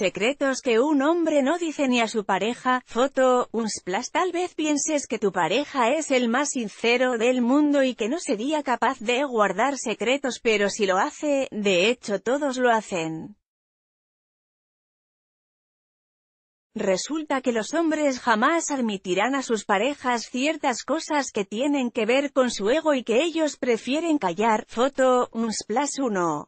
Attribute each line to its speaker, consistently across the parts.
Speaker 1: Secretos que un hombre no dice ni a su pareja, foto, un splash tal vez pienses que tu pareja es el más sincero del mundo y que no sería capaz de guardar secretos pero si lo hace, de hecho todos lo hacen. Resulta que los hombres jamás admitirán a sus parejas ciertas cosas que tienen que ver con su ego y que ellos prefieren callar, foto, un splash 1.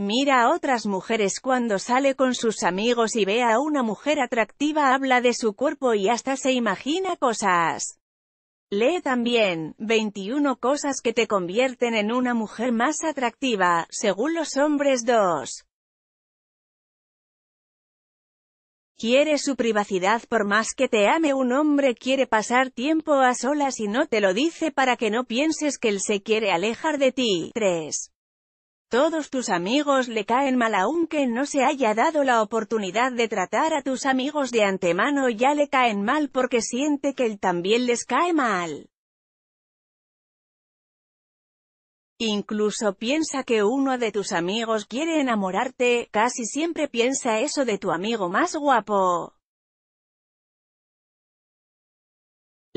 Speaker 1: Mira a otras mujeres cuando sale con sus amigos y ve a una mujer atractiva habla de su cuerpo y hasta se imagina cosas. Lee también, 21 cosas que te convierten en una mujer más atractiva, según los hombres 2. Quiere su privacidad por más que te ame un hombre quiere pasar tiempo a solas y no te lo dice para que no pienses que él se quiere alejar de ti. 3. Todos tus amigos le caen mal aunque no se haya dado la oportunidad de tratar a tus amigos de antemano ya le caen mal porque siente que él también les cae mal. Incluso piensa que uno de tus amigos quiere enamorarte, casi siempre piensa eso de tu amigo más guapo.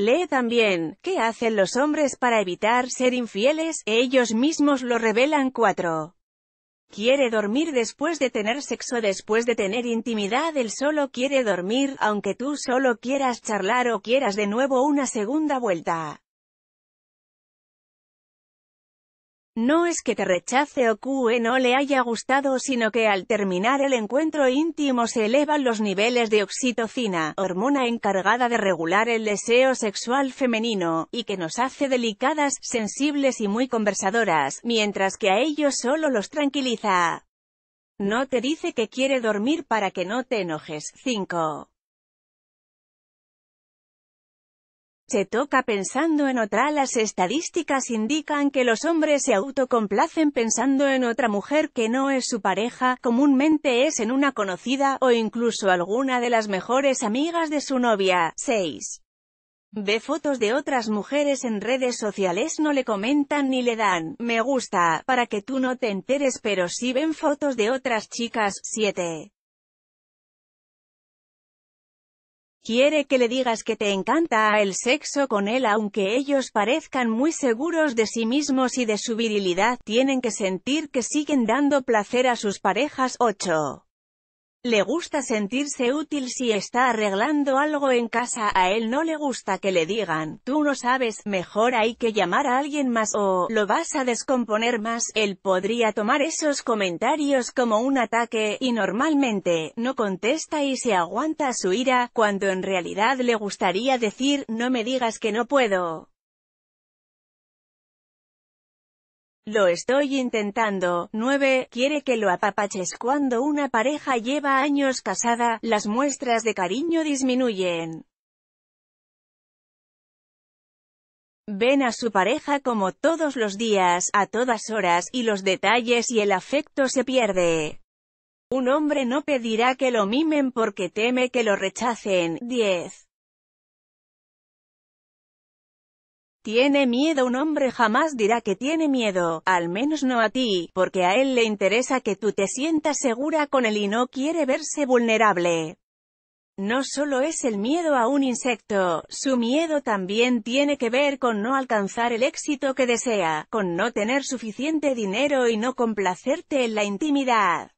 Speaker 1: Lee también, ¿qué hacen los hombres para evitar ser infieles? Ellos mismos lo revelan cuatro Quiere dormir después de tener sexo después de tener intimidad él solo quiere dormir, aunque tú solo quieras charlar o quieras de nuevo una segunda vuelta. No es que te rechace o que no le haya gustado, sino que al terminar el encuentro íntimo se elevan los niveles de oxitocina, hormona encargada de regular el deseo sexual femenino, y que nos hace delicadas, sensibles y muy conversadoras, mientras que a ellos solo los tranquiliza. No te dice que quiere dormir para que no te enojes. 5. Se toca pensando en otra. Las estadísticas indican que los hombres se autocomplacen pensando en otra mujer que no es su pareja, comúnmente es en una conocida, o incluso alguna de las mejores amigas de su novia. 6. Ve fotos de otras mujeres en redes sociales no le comentan ni le dan, me gusta, para que tú no te enteres pero si sí ven fotos de otras chicas, 7. Quiere que le digas que te encanta el sexo con él aunque ellos parezcan muy seguros de sí mismos y de su virilidad, tienen que sentir que siguen dando placer a sus parejas. 8. Le gusta sentirse útil si está arreglando algo en casa, a él no le gusta que le digan, tú no sabes, mejor hay que llamar a alguien más, o, lo vas a descomponer más, él podría tomar esos comentarios como un ataque, y normalmente, no contesta y se aguanta su ira, cuando en realidad le gustaría decir, no me digas que no puedo. Lo estoy intentando. 9. Quiere que lo apapaches cuando una pareja lleva años casada, las muestras de cariño disminuyen. Ven a su pareja como todos los días, a todas horas, y los detalles y el afecto se pierde. Un hombre no pedirá que lo mimen porque teme que lo rechacen. 10. tiene miedo un hombre jamás dirá que tiene miedo, al menos no a ti, porque a él le interesa que tú te sientas segura con él y no quiere verse vulnerable. No solo es el miedo a un insecto, su miedo también tiene que ver con no alcanzar el éxito que desea, con no tener suficiente dinero y no complacerte en la intimidad.